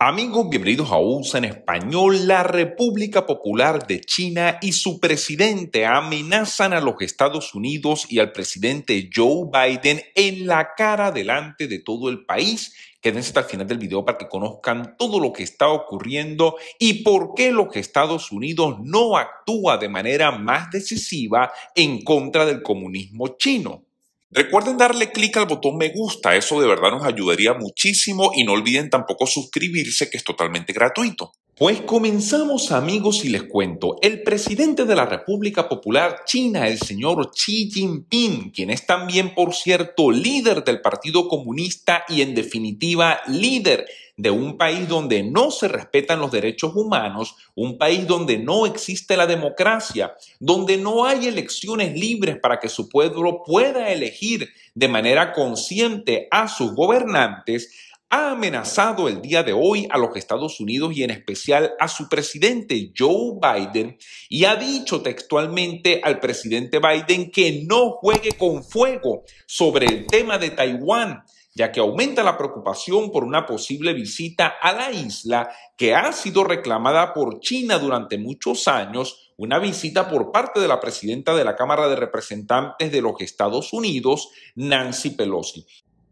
Amigos, bienvenidos a USA en español. La República Popular de China y su presidente amenazan a los Estados Unidos y al presidente Joe Biden en la cara delante de todo el país. Quédense hasta el final del video para que conozcan todo lo que está ocurriendo y por qué los Estados Unidos no actúa de manera más decisiva en contra del comunismo chino. Recuerden darle clic al botón me gusta, eso de verdad nos ayudaría muchísimo y no olviden tampoco suscribirse que es totalmente gratuito. Pues comenzamos amigos y les cuento, el presidente de la República Popular China, el señor Xi Jinping, quien es también por cierto líder del Partido Comunista y en definitiva líder de un país donde no se respetan los derechos humanos, un país donde no existe la democracia, donde no hay elecciones libres para que su pueblo pueda elegir de manera consciente a sus gobernantes, ha amenazado el día de hoy a los Estados Unidos y en especial a su presidente Joe Biden y ha dicho textualmente al presidente Biden que no juegue con fuego sobre el tema de Taiwán, ya que aumenta la preocupación por una posible visita a la isla que ha sido reclamada por China durante muchos años una visita por parte de la presidenta de la Cámara de Representantes de los Estados Unidos, Nancy Pelosi.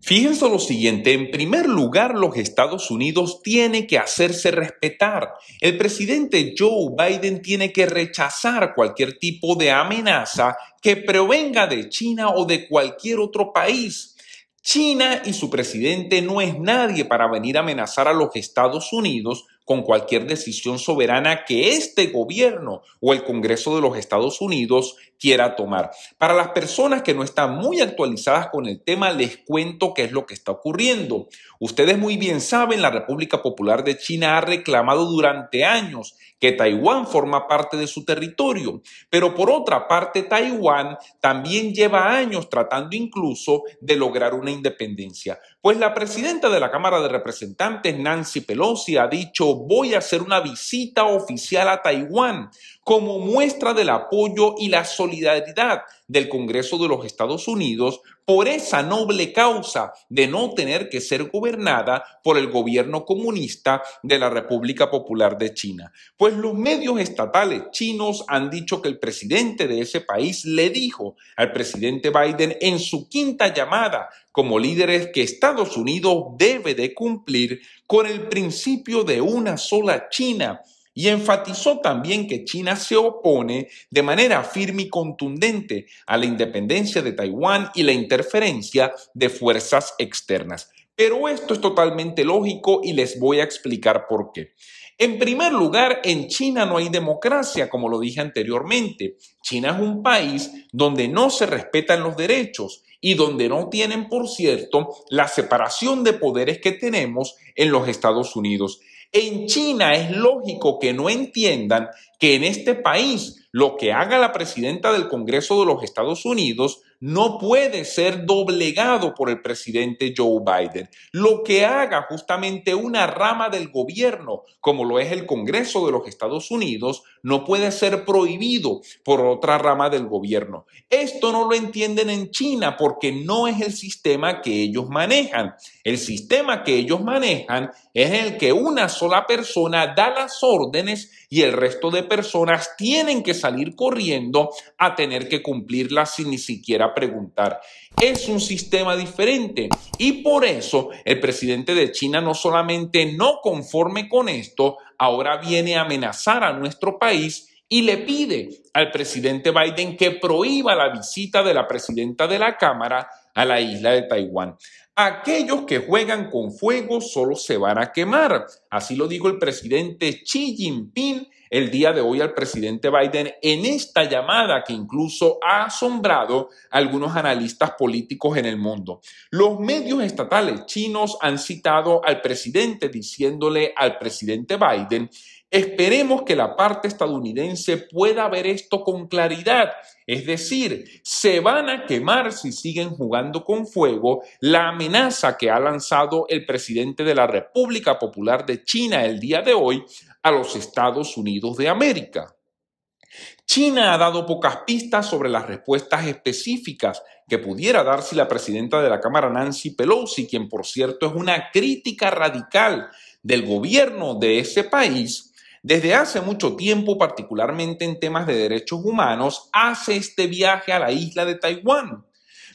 Fíjense lo siguiente, en primer lugar los Estados Unidos tiene que hacerse respetar. El presidente Joe Biden tiene que rechazar cualquier tipo de amenaza que provenga de China o de cualquier otro país. China y su presidente no es nadie para venir a amenazar a los Estados Unidos con cualquier decisión soberana que este gobierno o el Congreso de los Estados Unidos quiera tomar. Para las personas que no están muy actualizadas con el tema, les cuento qué es lo que está ocurriendo. Ustedes muy bien saben, la República Popular de China ha reclamado durante años que Taiwán forma parte de su territorio, pero por otra parte, Taiwán también lleva años tratando incluso de lograr una independencia. Pues la presidenta de la Cámara de Representantes, Nancy Pelosi, ha dicho, voy a hacer una visita oficial a Taiwán como muestra del apoyo y la solidaridad solidaridad del Congreso de los Estados Unidos por esa noble causa de no tener que ser gobernada por el gobierno comunista de la República Popular de China. Pues los medios estatales chinos han dicho que el presidente de ese país le dijo al presidente Biden en su quinta llamada como líderes que Estados Unidos debe de cumplir con el principio de una sola China y enfatizó también que China se opone de manera firme y contundente a la independencia de Taiwán y la interferencia de fuerzas externas. Pero esto es totalmente lógico y les voy a explicar por qué. En primer lugar, en China no hay democracia, como lo dije anteriormente. China es un país donde no se respetan los derechos y donde no tienen, por cierto, la separación de poderes que tenemos en los Estados Unidos. En China es lógico que no entiendan que en este país lo que haga la presidenta del Congreso de los Estados Unidos no puede ser doblegado por el presidente Joe Biden. Lo que haga justamente una rama del gobierno, como lo es el Congreso de los Estados Unidos, no puede ser prohibido por otra rama del gobierno. Esto no lo entienden en China porque no es el sistema que ellos manejan. El sistema que ellos manejan es el que una sola persona da las órdenes y el resto de personas tienen que salir corriendo a tener que cumplirlas sin ni siquiera preguntar. Es un sistema diferente y por eso el presidente de China no solamente no conforme con esto, ahora viene a amenazar a nuestro país y le pide al presidente Biden que prohíba la visita de la presidenta de la Cámara a la isla de Taiwán. Aquellos que juegan con fuego solo se van a quemar. Así lo dijo el presidente Xi Jinping el día de hoy al presidente Biden en esta llamada que incluso ha asombrado a algunos analistas políticos en el mundo. Los medios estatales chinos han citado al presidente diciéndole al presidente Biden, esperemos que la parte estadounidense pueda ver esto con claridad. Es decir, se van a quemar si siguen jugando con fuego la amenaza que ha lanzado el presidente de la República Popular de China el día de hoy a los Estados Unidos de América. China ha dado pocas pistas sobre las respuestas específicas que pudiera dar si la presidenta de la Cámara Nancy Pelosi, quien por cierto es una crítica radical del gobierno de ese país, desde hace mucho tiempo, particularmente en temas de derechos humanos, hace este viaje a la isla de Taiwán.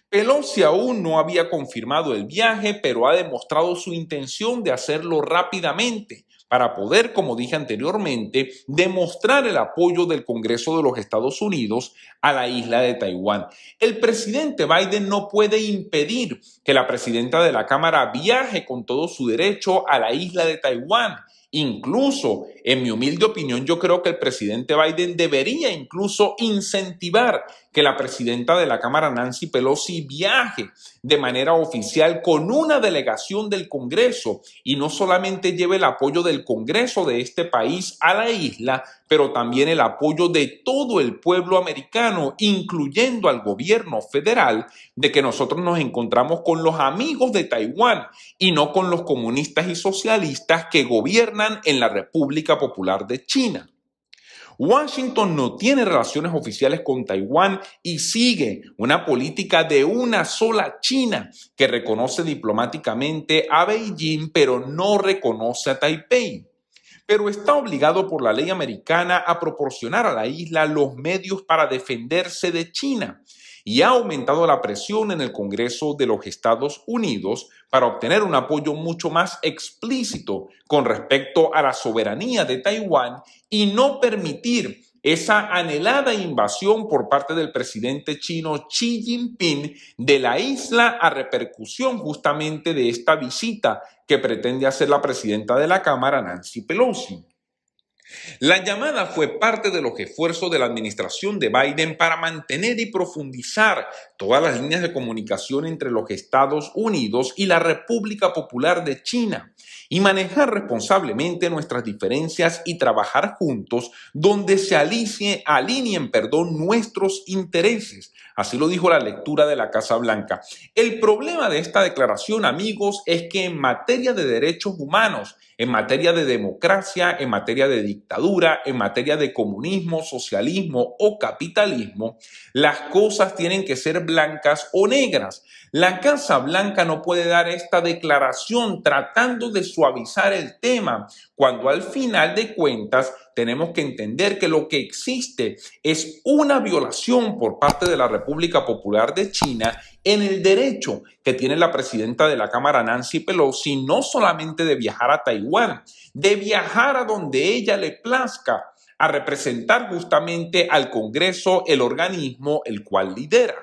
Pelosi aún no había confirmado el viaje, pero ha demostrado su intención de hacerlo rápidamente, para poder, como dije anteriormente, demostrar el apoyo del Congreso de los Estados Unidos a la isla de Taiwán. El presidente Biden no puede impedir que la presidenta de la Cámara viaje con todo su derecho a la isla de Taiwán. Incluso en mi humilde opinión, yo creo que el presidente Biden debería incluso incentivar que la presidenta de la Cámara, Nancy Pelosi, viaje de manera oficial con una delegación del Congreso y no solamente lleve el apoyo del Congreso de este país a la isla, pero también el apoyo de todo el pueblo americano, incluyendo al gobierno federal, de que nosotros nos encontramos con los amigos de Taiwán y no con los comunistas y socialistas que gobiernan en la República Popular de China. Washington no tiene relaciones oficiales con Taiwán y sigue una política de una sola China que reconoce diplomáticamente a Beijing pero no reconoce a Taipei pero está obligado por la ley americana a proporcionar a la isla los medios para defenderse de China y ha aumentado la presión en el Congreso de los Estados Unidos para obtener un apoyo mucho más explícito con respecto a la soberanía de Taiwán y no permitir esa anhelada invasión por parte del presidente chino Xi Jinping de la isla a repercusión justamente de esta visita que pretende hacer la presidenta de la Cámara, Nancy Pelosi. La llamada fue parte de los esfuerzos de la administración de Biden para mantener y profundizar todas las líneas de comunicación entre los Estados Unidos y la República Popular de China y manejar responsablemente nuestras diferencias y trabajar juntos donde se alineen, perdón, nuestros intereses. Así lo dijo la lectura de la Casa Blanca. El problema de esta declaración, amigos, es que en materia de derechos humanos, en materia de democracia, en materia de dictadura, en materia de comunismo, socialismo o capitalismo, las cosas tienen que ser blancas o negras. La Casa Blanca no puede dar esta declaración tratando de suavizar el tema, cuando al final de cuentas tenemos que entender que lo que existe es una violación por parte de la República Popular de China en el derecho que tiene la presidenta de la Cámara, Nancy Pelosi, no solamente de viajar a Taiwán, de viajar a donde ella le plazca, a representar justamente al Congreso el organismo el cual lidera.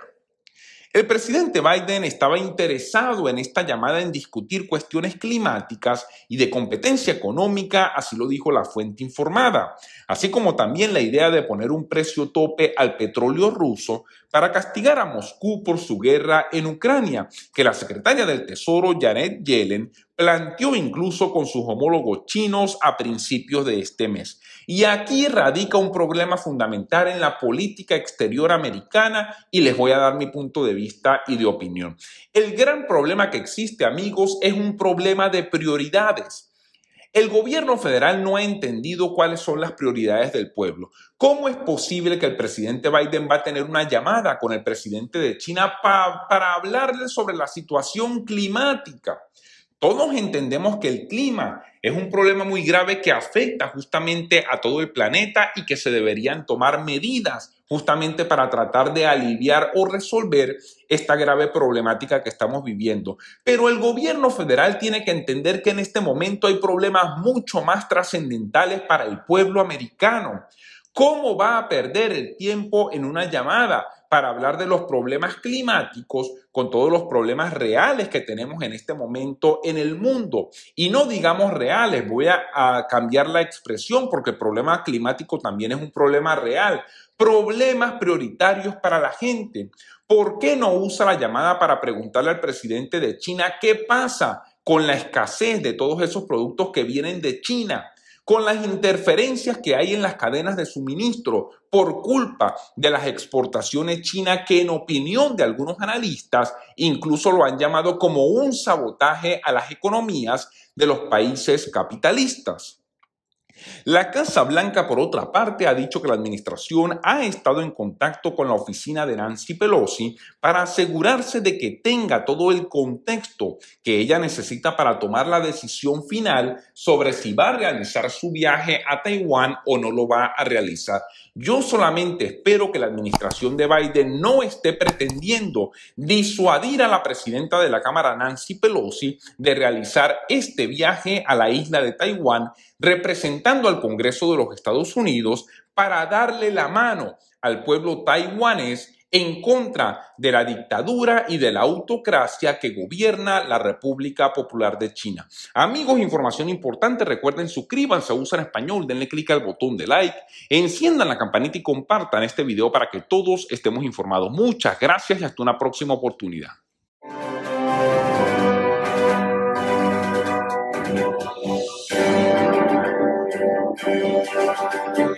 El presidente Biden estaba interesado en esta llamada en discutir cuestiones climáticas y de competencia económica, así lo dijo la fuente informada, así como también la idea de poner un precio tope al petróleo ruso para castigar a Moscú por su guerra en Ucrania, que la secretaria del Tesoro Janet Yellen planteó incluso con sus homólogos chinos a principios de este mes. Y aquí radica un problema fundamental en la política exterior americana y les voy a dar mi punto de vista y de opinión. El gran problema que existe, amigos, es un problema de prioridades. El gobierno federal no ha entendido cuáles son las prioridades del pueblo. ¿Cómo es posible que el presidente Biden va a tener una llamada con el presidente de China para hablarle sobre la situación climática? Todos entendemos que el clima es un problema muy grave que afecta justamente a todo el planeta y que se deberían tomar medidas justamente para tratar de aliviar o resolver esta grave problemática que estamos viviendo. Pero el gobierno federal tiene que entender que en este momento hay problemas mucho más trascendentales para el pueblo americano. ¿Cómo va a perder el tiempo en una llamada para hablar de los problemas climáticos con todos los problemas reales que tenemos en este momento en el mundo? Y no digamos reales, voy a, cambiar la expresión porque el problema climático también es un problema real. Problemas prioritarios para la gente. ¿Por qué no usa la llamada para preguntarle al presidente de China qué pasa con la escasez de todos esos productos que vienen de China? con las interferencias que hay en las cadenas de suministro por culpa de las exportaciones chinas que en opinión de algunos analistas incluso lo han llamado como un sabotaje a las economías de los países capitalistas. La Casa Blanca, por otra parte, ha dicho que la administración ha estado en contacto con la oficina de Nancy Pelosi para asegurarse de que tenga todo el contexto que ella necesita para tomar la decisión final sobre si va a realizar su viaje a Taiwán o no lo va a realizar. Yo solamente espero que la administración de Biden no esté pretendiendo disuadir a la presidenta de la Cámara, Nancy Pelosi, de realizar este viaje a la isla de Taiwán, representando al Congreso de los Estados Unidos para darle la mano al pueblo taiwanés en contra de la dictadura y de la autocracia que gobierna la República Popular de China. Amigos, información importante, recuerden suscríbanse a Usan Español, denle clic al botón de like, enciendan la campanita y compartan este video para que todos estemos informados. Muchas gracias y hasta una próxima oportunidad. Thank you.